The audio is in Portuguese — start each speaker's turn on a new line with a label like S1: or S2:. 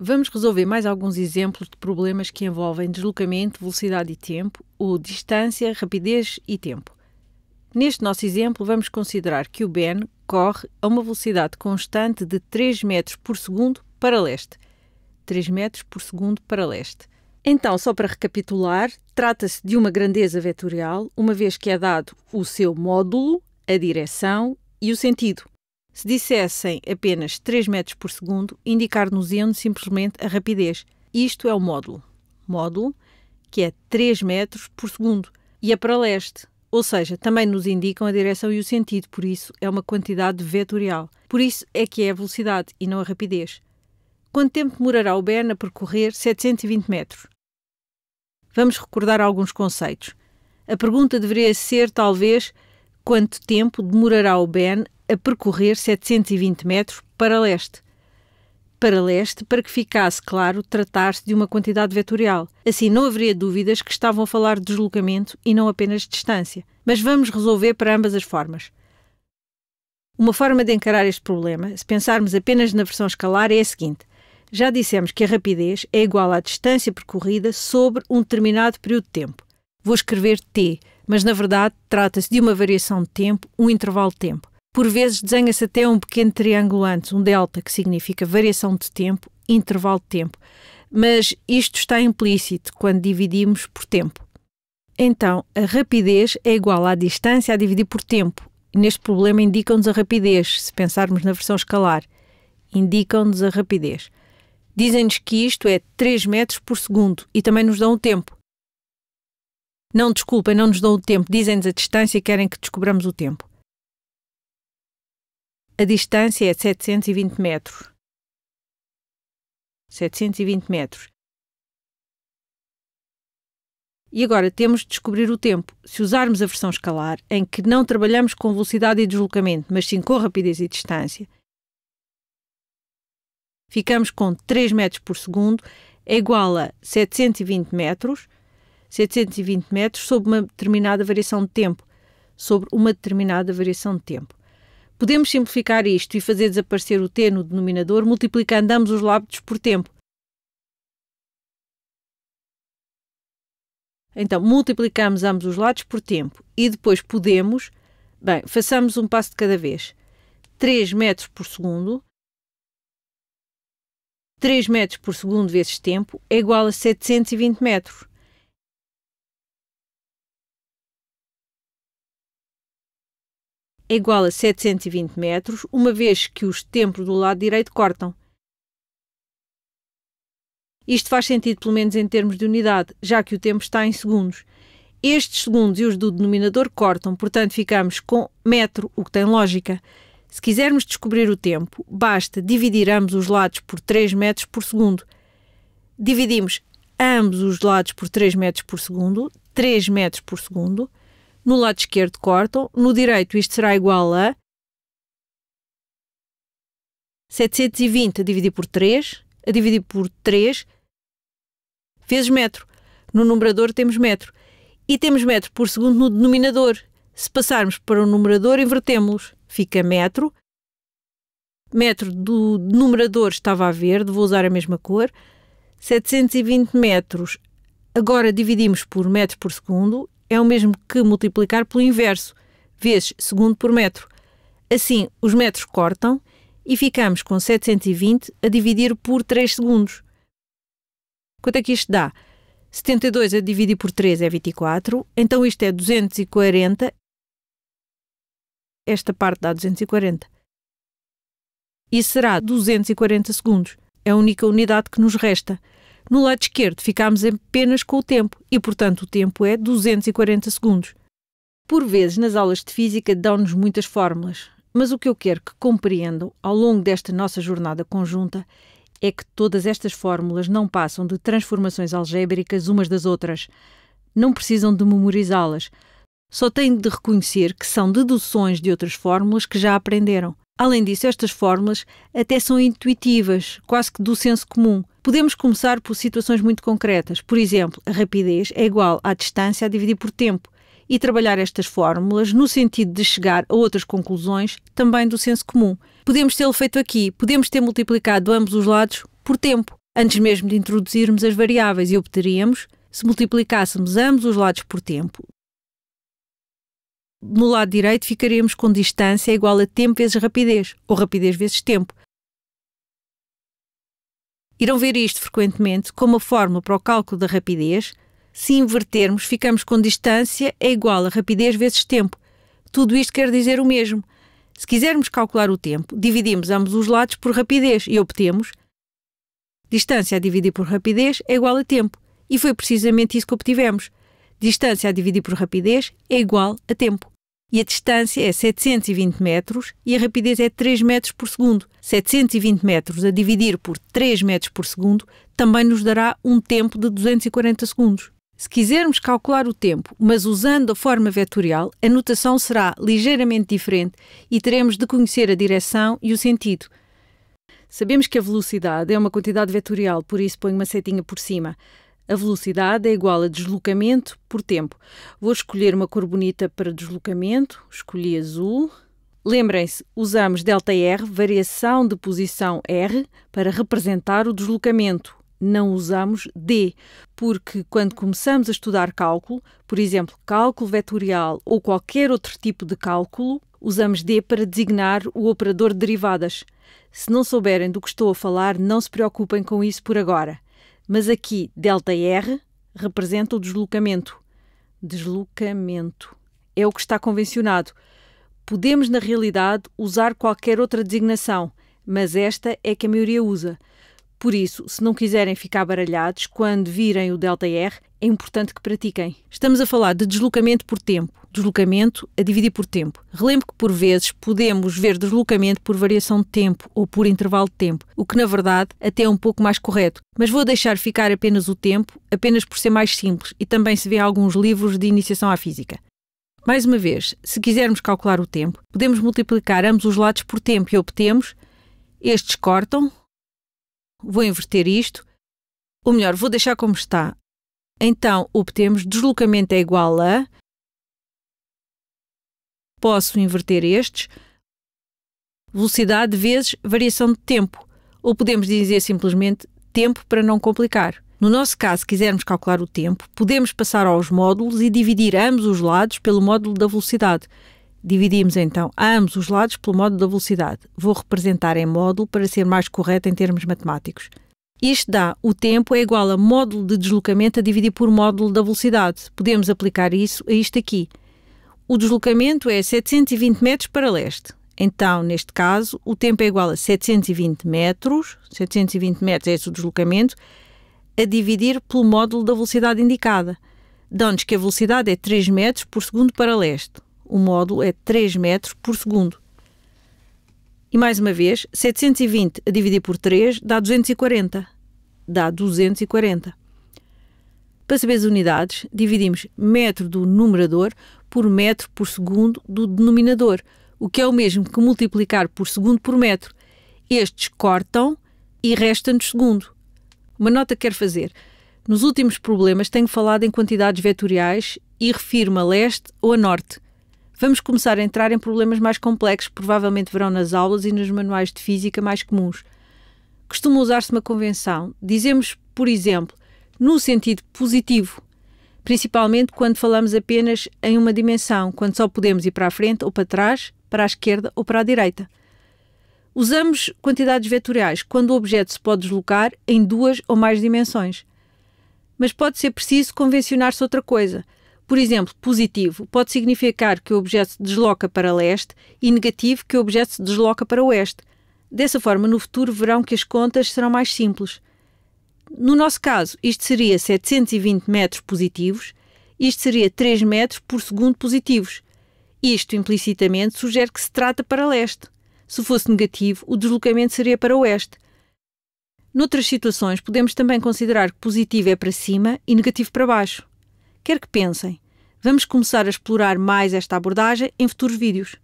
S1: Vamos resolver mais alguns exemplos de problemas que envolvem deslocamento, velocidade e tempo, ou distância, rapidez e tempo. Neste nosso exemplo, vamos considerar que o Ben corre a uma velocidade constante de 3 metros por segundo para leste. 3 metros por segundo para leste. Então, só para recapitular, trata-se de uma grandeza vetorial, uma vez que é dado o seu módulo, a direção e o sentido. Se dissessem apenas 3 metros por segundo, indicar-nos-iam simplesmente a rapidez. Isto é o módulo. Módulo, que é 3 metros por segundo, e é para leste, ou seja, também nos indicam a direção e o sentido, por isso é uma quantidade vetorial. Por isso é que é a velocidade e não a rapidez. Quanto tempo demorará o Ben a percorrer 720 metros? Vamos recordar alguns conceitos. A pergunta deveria ser, talvez, quanto tempo demorará o Ben? a percorrer 720 metros para leste. Para leste, para que ficasse claro tratar-se de uma quantidade vetorial. Assim, não haveria dúvidas que estavam a falar de deslocamento e não apenas distância. Mas vamos resolver para ambas as formas. Uma forma de encarar este problema, se pensarmos apenas na versão escalar, é a seguinte. Já dissemos que a rapidez é igual à distância percorrida sobre um determinado período de tempo. Vou escrever t, mas na verdade trata-se de uma variação de tempo, um intervalo de tempo. Por vezes desenha-se até um pequeno triângulo antes, um delta, que significa variação de tempo, intervalo de tempo. Mas isto está implícito quando dividimos por tempo. Então, a rapidez é igual à distância a dividir por tempo. Neste problema indicam-nos a rapidez, se pensarmos na versão escalar. Indicam-nos a rapidez. Dizem-nos que isto é 3 metros por segundo e também nos dão o tempo. Não, desculpa, não nos dão o tempo. Dizem-nos a distância e querem que descobramos o tempo. A distância é de 720 metros. 720 metros. E agora temos de descobrir o tempo. Se usarmos a versão escalar, em que não trabalhamos com velocidade e deslocamento, mas sim com rapidez e distância, ficamos com 3 metros por segundo, é igual a 720 metros, 720 metros sobre uma determinada variação de tempo, sobre uma determinada variação de tempo. Podemos simplificar isto e fazer desaparecer o T no denominador multiplicando ambos os lados por tempo. Então, multiplicamos ambos os lados por tempo e depois podemos. Bem, façamos um passo de cada vez. 3 metros por segundo. 3 metros por segundo vezes tempo é igual a 720 metros. é igual a 720 metros, uma vez que os tempos do lado direito cortam. Isto faz sentido, pelo menos em termos de unidade, já que o tempo está em segundos. Estes segundos e os do denominador cortam, portanto ficamos com metro, o que tem lógica. Se quisermos descobrir o tempo, basta dividir ambos os lados por 3 metros por segundo. Dividimos ambos os lados por 3 metros por segundo, 3 metros por segundo, no lado esquerdo cortam, no direito isto será igual a 720 a dividir por 3, a dividir por 3, vezes metro. No numerador temos metro. E temos metro por segundo no denominador. Se passarmos para o numerador, invertemos-los. Fica metro. Metro do numerador estava a verde, vou usar a mesma cor. 720 metros, agora dividimos por metro por segundo é o mesmo que multiplicar pelo inverso, vezes segundo por metro. Assim, os metros cortam e ficamos com 720 a dividir por 3 segundos. Quanto é que isto dá? 72 a dividir por 3 é 24, então isto é 240. Esta parte dá 240. E será 240 segundos. É a única unidade que nos resta. No lado esquerdo, ficámos apenas com o tempo e, portanto, o tempo é 240 segundos. Por vezes, nas aulas de física, dão-nos muitas fórmulas, mas o que eu quero que compreendam ao longo desta nossa jornada conjunta é que todas estas fórmulas não passam de transformações algébricas umas das outras. Não precisam de memorizá-las. Só têm de reconhecer que são deduções de outras fórmulas que já aprenderam. Além disso, estas fórmulas até são intuitivas, quase que do senso comum. Podemos começar por situações muito concretas. Por exemplo, a rapidez é igual à distância a dividir por tempo e trabalhar estas fórmulas no sentido de chegar a outras conclusões também do senso comum. Podemos tê-lo feito aqui, podemos ter multiplicado ambos os lados por tempo, antes mesmo de introduzirmos as variáveis, e obteríamos, se multiplicássemos ambos os lados por tempo, no lado direito ficaríamos com distância igual a tempo vezes rapidez, ou rapidez vezes tempo. Irão ver isto frequentemente como a fórmula para o cálculo da rapidez. Se invertermos, ficamos com distância é igual a rapidez vezes tempo. Tudo isto quer dizer o mesmo. Se quisermos calcular o tempo, dividimos ambos os lados por rapidez e obtemos distância a dividir por rapidez é igual a tempo. E foi precisamente isso que obtivemos. Distância a dividir por rapidez é igual a tempo e a distância é 720 metros e a rapidez é 3 metros por segundo. 720 metros a dividir por 3 metros por segundo também nos dará um tempo de 240 segundos. Se quisermos calcular o tempo, mas usando a forma vetorial, a notação será ligeiramente diferente e teremos de conhecer a direção e o sentido. Sabemos que a velocidade é uma quantidade vetorial, por isso ponho uma setinha por cima. A velocidade é igual a deslocamento por tempo. Vou escolher uma cor bonita para deslocamento, escolhi azul. Lembrem-se, usamos ΔR, variação de posição R, para representar o deslocamento. Não usamos D, porque quando começamos a estudar cálculo, por exemplo, cálculo vetorial ou qualquer outro tipo de cálculo, usamos D para designar o operador de derivadas. Se não souberem do que estou a falar, não se preocupem com isso por agora. Mas aqui, delta R representa o deslocamento. Deslocamento. É o que está convencionado. Podemos, na realidade, usar qualquer outra designação, mas esta é que a maioria usa. Por isso, se não quiserem ficar baralhados quando virem o delta R, é importante que pratiquem. Estamos a falar de deslocamento por tempo, deslocamento a dividir por tempo. Relembro que por vezes podemos ver deslocamento por variação de tempo ou por intervalo de tempo, o que na verdade até é um pouco mais correto, mas vou deixar ficar apenas o tempo, apenas por ser mais simples e também se vê em alguns livros de iniciação à física. Mais uma vez, se quisermos calcular o tempo, podemos multiplicar ambos os lados por tempo e obtemos estes cortam, vou inverter isto, ou melhor, vou deixar como está. Então, obtemos deslocamento é igual a. Posso inverter estes, velocidade vezes variação de tempo. Ou podemos dizer simplesmente tempo para não complicar. No nosso caso, se quisermos calcular o tempo, podemos passar aos módulos e dividir ambos os lados pelo módulo da velocidade. Dividimos então ambos os lados pelo módulo da velocidade. Vou representar em módulo para ser mais correto em termos matemáticos. Isto dá o tempo é igual a módulo de deslocamento a dividir por módulo da velocidade. Podemos aplicar isso a isto aqui. O deslocamento é 720 metros para leste. Então, neste caso, o tempo é igual a 720 metros, 720 metros é esse o deslocamento, a dividir pelo módulo da velocidade indicada. Dão-nos que a velocidade é 3 metros por segundo para leste. O módulo é 3 metros por segundo. E mais uma vez, 720 a dividir por 3 dá 240. Dá 240. Para saber as unidades, dividimos metro do numerador por metro por segundo do denominador, o que é o mesmo que multiplicar por segundo por metro. Estes cortam e restam-nos segundo. Uma nota que quero fazer. Nos últimos problemas tenho falado em quantidades vetoriais e refiro-me a leste ou a norte vamos começar a entrar em problemas mais complexos que provavelmente verão nas aulas e nos manuais de física mais comuns. Costuma usar-se uma convenção. Dizemos, por exemplo, no sentido positivo, principalmente quando falamos apenas em uma dimensão, quando só podemos ir para a frente ou para trás, para a esquerda ou para a direita. Usamos quantidades vetoriais quando o objeto se pode deslocar em duas ou mais dimensões. Mas pode ser preciso convencionar-se outra coisa – por exemplo, positivo pode significar que o objeto se desloca para leste e negativo que o objeto se desloca para oeste. Dessa forma, no futuro verão que as contas serão mais simples. No nosso caso, isto seria 720 metros positivos, isto seria 3 metros por segundo positivos. Isto implicitamente sugere que se trata para leste. Se fosse negativo, o deslocamento seria para oeste. Noutras situações, podemos também considerar que positivo é para cima e negativo para baixo. Quero que pensem. Vamos começar a explorar mais esta abordagem em futuros vídeos.